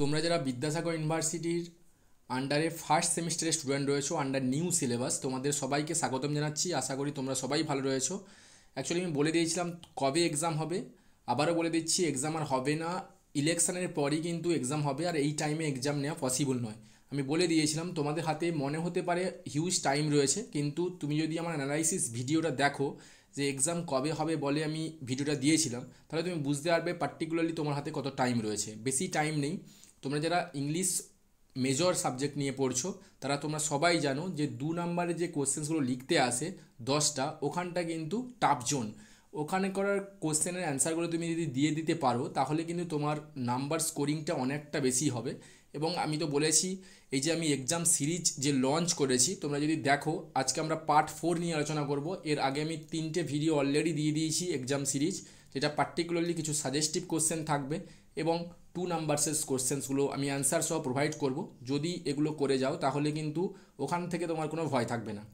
তোমরা যারা বিদ্যাসাগর ইউনিভার্সিটির আন্ডারে ফার্স্ট সেমিস্টারের স্টুডেন্ট রয়েছো আন্ডার নিউ সিলেবাস তোমাদের সবাইকে স্বাগতম জানাচ্ছি আশা করি তোমরা সবাই ভালো রয়েছো অ্যাকচুয়ালি আমি বলে দিয়েছিলাম কবে এক্সাম হবে আবারও বলে দিচ্ছি এক্সাম আর হবে না ইলেকশনের পরই কিন্তু এক্সাম হবে আর এই টাইমে এক্সাম নেওয়া পসিবল নয় আমি বলে দিয়েছিলাম তোমাদের হাতে মনে হতে পারে হিউজ টাইম রয়েছে কিন্তু তুমি যদি আমার অ্যানালাইসিস ভিডিওটা দেখো যে এক্সাম কবে হবে বলে আমি ভিডিওটা দিয়েছিলাম তাহলে তুমি বুঝতে পারবে পার্টিকুলারলি তোমার হাতে কত টাইম রয়েছে বেশি টাইম নেই তোমরা যারা ইংলিশ মেজর সাবজেক্ট নিয়ে পড়ছো তারা তোমরা সবাই জানো যে দু নম্বরে যে কোশ্চেন্সগুলো লিখতে আসে দশটা ওখানটা কিন্তু টাফ জোন ওখানে করার কোশ্চেনের অ্যান্সারগুলো তুমি যদি দিয়ে দিতে পারো তাহলে কিন্তু তোমার নাম্বার স্কোরিংটা অনেকটা বেশি হবে এবং আমি তো বলেছি এই যে আমি এক্সাম সিরিজ যে লঞ্চ করেছি তোমরা যদি দেখো আজকে আমরা পার্ট ফোর নিয়ে আলোচনা করব এর আগে আমি তিনটে ভিডিও অলরেডি দিয়ে দিয়েছি এক্সাম সিরিজ যেটা পার্টিকুলারলি কিছু সাজেস্টিভ কোশ্চেন থাকবে এবং টু নাম্বারসের কোশ্চেন্সগুলো আমি অ্যান্সার সহ প্রোভাইড করব যদি এগুলো করে যাও তাহলে কিন্তু ওখান থেকে তোমার কোনো ভয় থাকবে না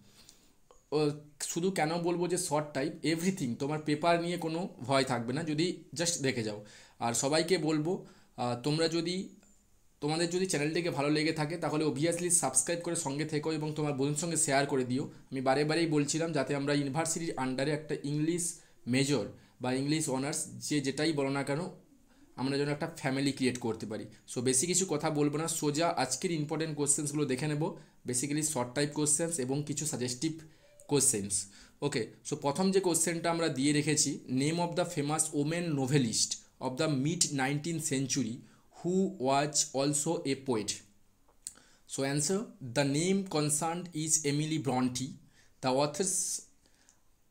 শুধু কেন বলবো যে শর্ট টাইপ এভরিথিং তোমার পেপার নিয়ে কোনো ভয় থাকবে না যদি জাস্ট দেখে যাও আর সবাইকে বলবো তোমরা যদি তোমাদের যদি চ্যানেলটিকে ভালো লেগে থাকে তাহলে অবভিয়াসলি সাবস্ক্রাইব করে সঙ্গে থেকো এবং তোমার বন্ধুর সঙ্গে শেয়ার করে দিও আমি বারে বারেই বলছিলাম যাতে আমরা ইউনিভার্সিটির আন্ডারে একটা ইংলিশ মেজর বা ইংলিশ অনার্স যে যেটাই বলো না কেন আমরা যেন একটা ফ্যামিলি ক্রিয়েট করতে পারি সো বেশি কিছু কথা বলবো না সোজা আজকের ইম্পর্টেন্ট কোয়েশ্চেন্সগুলো দেখে নেব বেসিক্যালি শর্ট টাইপ কোশ্চেন্স এবং কিছু সাজেস্টিভ কোশ্চেন্স ওকে সো প্রথম যে কোশ্চেনটা আমরা দিয়ে রেখেছি name of the famous women novelist of the mid nineteen century who was also a poet so answer the name concern is Emily Bronte the authors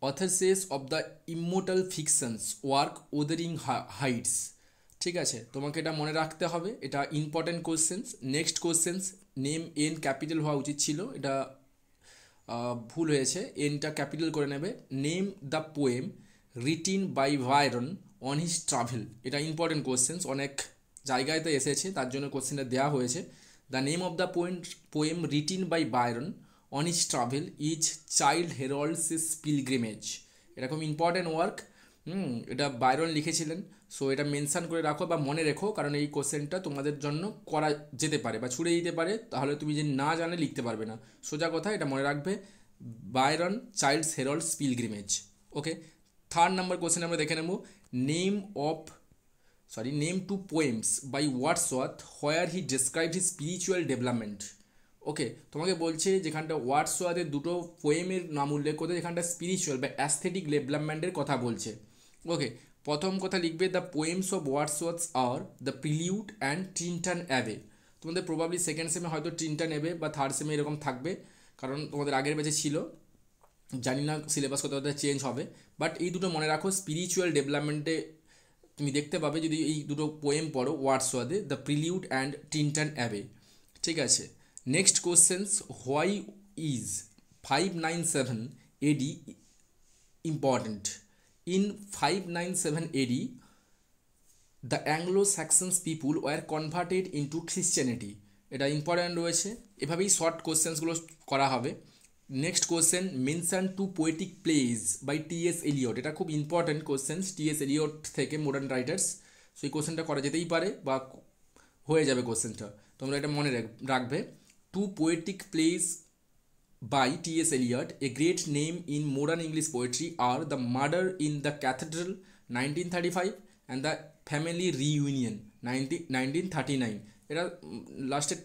authoress of the immortal fictions work Wuthering Heights ঠিক আছে তোমাকে এটা মনে রাখতে হবে এটা important questions next questions name N capital হওয়া উচিত ছিল এটা ভুল হয়েছে এনটা ক্যাপিটাল করে নেবে name the poem written by Byron on his travel এটা ইম্পর্টেন্ট কোশ্চেন্স অনেক জায়গায় তো এসেছে তার জন্য কোশ্চেনটা দেওয়া হয়েছে the name of the poem poem written by Byron on his travel is Childe Harold's his pilgrimage এরকম ইম্পর্টেন্ট ওয়ার্ক এটা বায়রন লিখেছিলেন সো এটা মেনশান করে রাখো বা মনে রেখো কারণ এই কোশ্চেনটা তোমাদের জন্য করা যেতে পারে বা ছুড়ে দিতে পারে তাহলে তুমি যে না জানে লিখতে পারবে না সোজা কথা এটা মনে রাখবে Byron Childe's Harold's pilgrimage okay third number question আমরা দেখে নেব name of sorry name two poems by ওয়াথ where he describe he spiritual development okay তোমাকে বলছে যেখানটা ওয়াটসওয়ার্থের দুটো পোয়েমের নাম উল্লেখ করতে যেখানটা স্পিরিচুয়াল বা অ্যাস্থেটিক ডেভেলপমেন্টের কথা বলছে ওকে প্রথম কথা লিখবে দ্য পোয়েমস অফ ওয়ার্স আর the prelude and Tintern Abbey তোমাদের প্রবাবলি সেকেন্ড সেমে হয়তো টিনটান অ্যাভে বা থার্ড সেমে এরকম থাকবে কারণ তোমাদের আগের ব্যাচে ছিল জানি না সিলেবাস কতটা চেঞ্জ হবে বাট এই দুটো মনে রাখো স্পিরিচুয়াল ডেভেলপমেন্টে তুমি দেখতে পাবে যদি এই দুটো পোয়েম পড়ো ওয়াদে the prelude and Tintern Abbey ঠিক আছে next questions why is five nine seven AD important in five nine seven AD the Anglo saxons people were converted into Christianity. এটা ইম্পর্ট্যান্ট রয়েছে এভাবেই শর্ট কোয়েশ্চেন্সগুলো করা হবে next question mention two poetic plays by T S Eliot এটা খুব important questions T S Eliot থেকে modern writers সেই কোয়েশ্চেনটা কোশ্চেনটা করা যেতেই পারে বা হয়ে যাবে কোশ্চেনটা তোমরা এটা মনে রাখবে two poetic plays by T.S. Eliot, a great name in modern English poetry, are The Murder in the Cathedral 1935 and The Family Reunion 19, 1939. এটা লাস্টে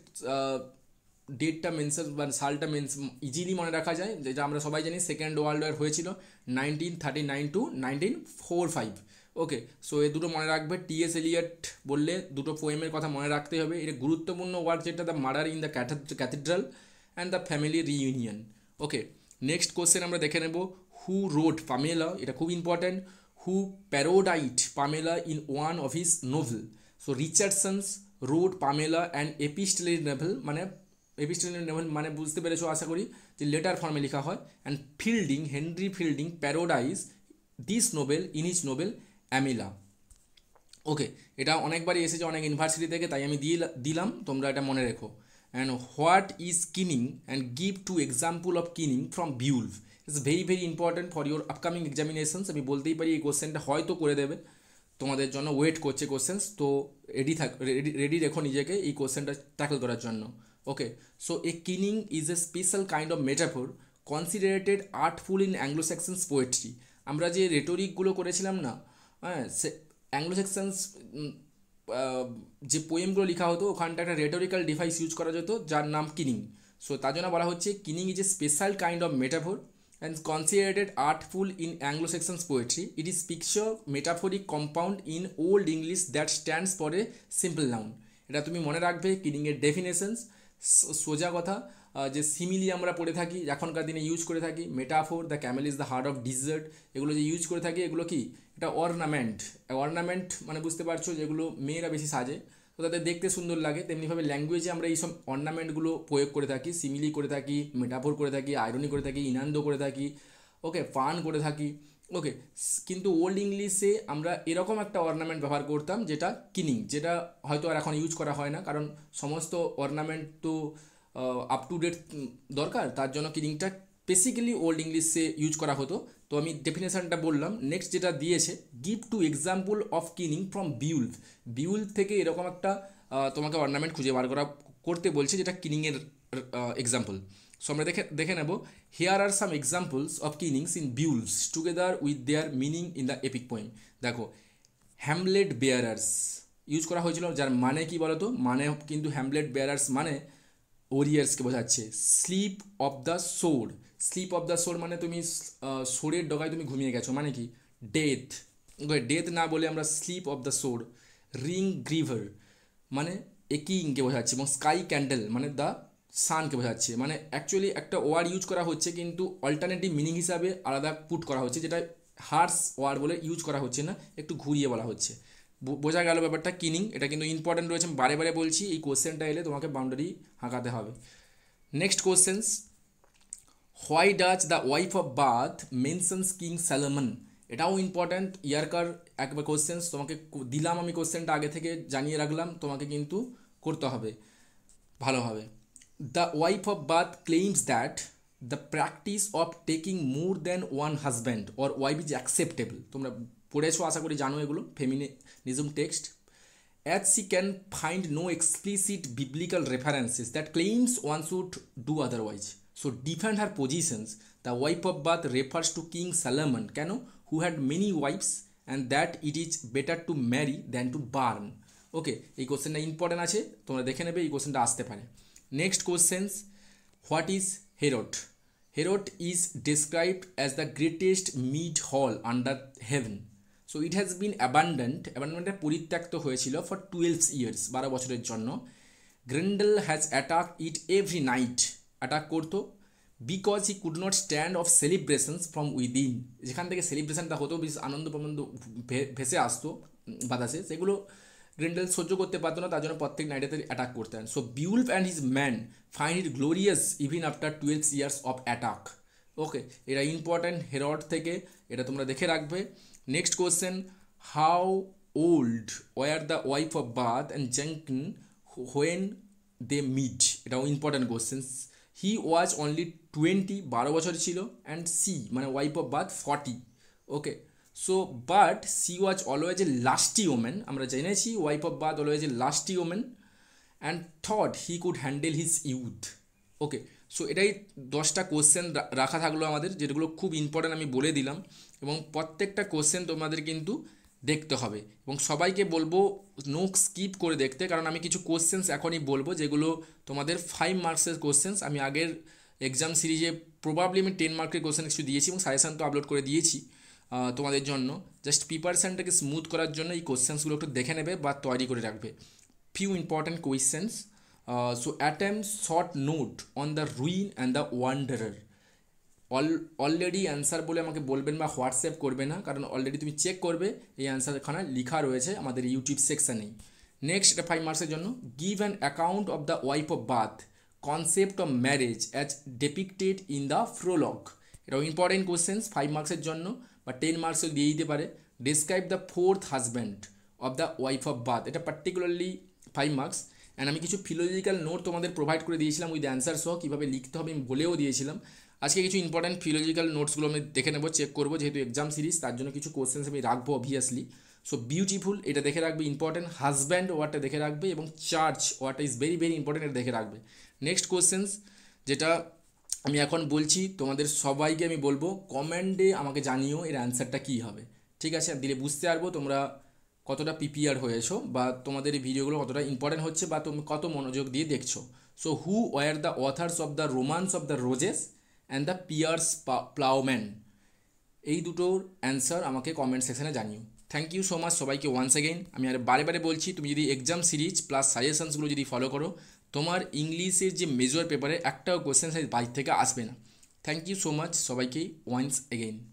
ডেটটা মেনশন বা সালটা মেনস ইজিলি মনে রাখা যায় যেটা আমরা সবাই জানি সেকেন্ড ওয়ার্ল্ড ওয়ার হয়েছিল nineteen thirty nine to nineteen four five okay so এ দুটো মনে রাখবে টিএস এলিয়ট বললে দুটো পোয়েমের কথা মনে রাখতে হবে এটা গুরুত্বপূর্ণ ওয়ার্ড যেটা the murder in the cathedral and the family reunion okay next question আমরা দেখে নেব হু রোড পামেলা এটা খুব important who parodied Pamela in one of his novel so Richardson's wrote Pamela and epistolary novel মানে epistolary novel মানে বুঝতে পেরেছো আশা করি যে লেটার ফর্মে লেখা হয় and Fielding Henry Fielding parodies this novel in his novel Shamela okay এটা অনেকবারই এসেছে অনেক ইউনিভার্সিটি থেকে তাই আমি দিয়ে দিলাম তোমরা এটা মনে রেখো and what is kinning and give two example of kinning from Beowulf. It's very very important for your upcoming examinations. আমি বলতেই পারি এই কোশ্চেনটা হয়তো করে দেবে তোমাদের জন্য ওয়েট করছে কোশ্চেন্স তো রেডি থাক রেডি রেখো নিজেকে এই কোশ্চেনটা ট্যাকল করার জন্য okay so a kenning is a special kind of metaphor considered artful in Anglo Saxon poetry আমরা যে রেটরিকগুলো করেছিলাম না হ্যাঁ সে অ্যাংলো সেকশনস যে পোয়েমগুলো লেখা হতো ওখানটা একটা রেটোরিক্যাল ডিভাইস ইউজ করা যেত যার নাম কিনিং সো তার জন্য বলা হচ্ছে kenning is a special kind of metaphor and considered artful in Anglo Saxon poetry it is picture metaphoric compound in old English that stands for a simple noun এটা তুমি মনে রাখবে কিনিংয়ের ডেফিনেশনস সোজা কথা যে সিমিলি আমরা পড়ে থাকি এখনকার দিনে ইউজ করে থাকি metaphor the camel is the heart of desert এগুলো যে ইউজ করে থাকি এগুলো কি এটা অর্নামেন্ট অর্নামেন্ট মানে বুঝতে পারছো যেগুলো মেয়েরা বেশি সাজে তো তাদের দেখতে সুন্দর লাগে তেমনিভাবে ল্যাঙ্গুয়েজে আমরা এইসব অর্নামেন্টগুলো প্রয়োগ করে থাকি সিমিলি করে থাকি মেটাফোর করে থাকি আয়রনি করে থাকি ইনান্দ করে থাকি ওকে ফান করে থাকি ওকে কিন্তু ওল্ড ইংলিশে আমরা এরকম একটা অর্নামেন্ট ব্যবহার করতাম যেটা কিনিং যেটা হয়তো আর এখন ইউজ করা হয় না কারণ সমস্ত অর্নামেন্ট তো আপ টু ডেট দরকার তার জন্য কিডিংটা বেসিক্যালি ওল্ড ইংলিশে ইউজ করা হতো তো আমি ডেফিনেশানটা বললাম নেক্সট যেটা দিয়েছে give two example of kenning from Beowulf Beowulf থেকে এরকম একটা তোমাকে অর্নামেন্ট খুঁজে বার করা করতে বলছে যেটা কিনিংয়ের এক্সাম্পল সো আমরা দেখে দেখে নেব here are some examples of kennings in Beowulf's together with their meaning in the epic poem দেখো হ্যামলেট বেয়ারার্স ইউজ করা হয়েছিল যার মানে কি বলতো মানে কিন্তু হ্যামলেট বেয়ারার্স মানে ওরিয়ার্সকে বোঝাচ্ছে sleep of the sword sleep of the sword মানে তুমি সোরের ডগায় তুমি ঘুমিয়ে গেছো মানে কি ডেথ ওকে ডেথ না বলে আমরা sleep of the sword ring giver মানে একিংকে বোঝাচ্ছে এবং স্কাই ক্যান্ডেল মানে দ্য সানকে বোঝাচ্ছে মানে অ্যাকচুয়ালি একটা ওয়ার ইউজ করা হচ্ছে কিন্তু অল্টারনেটিভ মিনিং হিসাবে আলাদা পুট করা হচ্ছে যেটা হার্স ওয়ার বলে ইউজ করা হচ্ছে না একটু ঘুরিয়ে বলা হচ্ছে বোঝা গেল ব্যাপারটা কিনিং এটা কিন্তু ইম্পর্টেন্ট রয়েছে বারে বারে বলছি এই কোশ্চেনটা এলে তোমাকে বাউন্ডারি হাঁকাতে হবে next questions why does the wife of Bath mentions King Solomon এটাও ইম্পর্ট্যান্ট ইয়ারকার একবার কোশ্চেন্স তোমাকে দিলাম আমি কোশ্চেনটা আগে থেকে জানিয়ে রাখলাম তোমাকে কিন্তু করতে হবে ভালোভাবে the wife of Bath claims that the practice of taking more than one husband or wife is acceptable তোমরা পড়েছো আশা করি জানো এগুলো feminism text as she can find no explicit biblical references that claims one should do otherwise so defend her positions the wife of Bath refers to King Solomon কেন who had many wives and that it is better to marry than to burn okay এই কোশ্চেনটা important আছে তোমরা দেখে নেবে এই কোশ্চেনটা আসতে পারে next questions what is Heorot Heorot is described as the greatest mead hall under heaven so it has been abandoned অ্যাবান্ডেন্টটা পরিত্যক্ত হয়েছিল ফর টুয়েলভ ইয়ার্স বারো বছরের জন্য Grendel has attack it every night attack করতো because he could not stand of celebrations from within যেখান থেকে সেলিব্রেশনটা হতো বেশ আনন্দ প্রমন্দ ভেসে আসতো বাতাসে সেগুলো গ্রেন্ডেল সহ্য করতে পারতো না তার জন্য প্রত্যেক নাইটে অ্যাটাক করতেন so Beowulf and his men find it glorious even after twelve years of attack okay এটা ইম্পর্ট্যান্ট হেরড থেকে এটা তোমরা দেখে রাখবে next question how old were the wife of Bath and Jankin when they met এটাও important question he was only twenty বারো বছর ছিল অ্যান্ড সি মানে wife of Bath forty okay so but she was always a lusty woman আমরা জেনেছি wife of Bath always a lusty woman and thought he could handle his youth okay so এটাই দশটা question রাখা থাকলো আমাদের যেগুলো খুব ইম্পর্ট্যান্ট আমি বলে দিলাম এবং প্রত্যেকটা কোশ্চেন তোমাদের কিন্তু দেখতে হবে এবং সবাইকে বলবো নো স্কিপ করে দেখতে কারণ আমি কিছু কোশ্চেন্স এখনই বলবো যেগুলো তোমাদের ফাইভ মার্কসের কোশ্চেন্স আমি আগের এক্সাম সিরিজে প্রবাবলি আমি টেন মার্কের কোশ্চেন কিছু দিয়েছি এবং সাজেশান তো আপলোড করে দিয়েছি তোমাদের জন্য জাস্ট প্রিপারেশানটাকে স্মুথ করার জন্য এই কোশ্চেন্সগুলো একটু দেখে নেবে বা তৈরি করে রাখবে few important questions so attempt short note on the Ruin and the Wanderer all already answer বলে আমাকে বলবেন বা হোয়াটসঅ্যাপ করবে না কারণ অলরেডি তুমি চেক করবে এই অ্যান্সারখানা লেখা রয়েছে আমাদের ইউটিউব সেকশানেই নেক্সট এটা ফাইভ মার্কসের জন্য give an account of the wife of Bath concept of marriage as depicted in the prologue এটাও ইম্পর্টেন্ট কোয়েশ্চেন্স ফাইভ মার্কসের জন্য বা টেন মার্কসও দিয়ে দিতে পারে describe the fourth husband of the wife of Bath এটা পার্টিকুলারলি ফাইভ মার্কস অ্যান্ড আমি কিছু ফিলোজিক্যাল নোট তোমাদের প্রোভাইড করে দিয়েছিলাম উইথ অ্যান্সার সহ কীভাবে লিখতে হবে আমি বলেও দিয়েছিলাম আজকে কিছু ইম্পর্টেন্ট ফিলোজিক্যাল নোটসগুলো আমি দেখে নেবো চেক করবো যেহেতু এক্সাম সিরিজ তার জন্য কিছু কোশ্চেন্স আমি রাখবো অবভিয়াসলি সো বিউটিফুল এটা দেখে রাখবে ইম্পর্টেন্ট হাজব্যান্ড ওয়ার্ডটা দেখে রাখবে এবং চার্চ ওয়ার্ডটা ইজ ভেরি ভেরি ইম্পর্টেন্ট এটা দেখে রাখবে নেক্সট কোশ্চেন্স যেটা আমি এখন বলছি তোমাদের সবাইকে আমি বলবো কমেন্টে আমাকে জানিও এর অ্যান্সারটা কী হবে ঠিক আছে দিলে বুঝতে পারবো তোমরা কতটা প্রিপিয়ার হয়েছো বা তোমাদের এই ভিডিওগুলো কতটা ইম্পর্টেন্ট হচ্ছে বা তুমি কত মনোযোগ দিয়ে দেখছো so who were the authors of the Romance of the Roses and the Piers Plowman এই দুটোর অ্যান্সার আমাকে কমেন্ট সেকশানে জানিও থ্যাংক ইউ সো মাচ সবাইকে ওয়ান্স অ্যাগেন আমি আর বারে বারে বলছি তুমি যদি এক্সাম সিরিজ প্লাস সাজেশনসগুলো যদি ফলো করো তোমার ইংলিশের যে মেজর পেপারে একটাও কোয়েশ্চেন সাইজ বাইর থেকে আসবে না থ্যাংক ইউ সো মাচ সবাইকে ওয়ান্স অ্যাগেন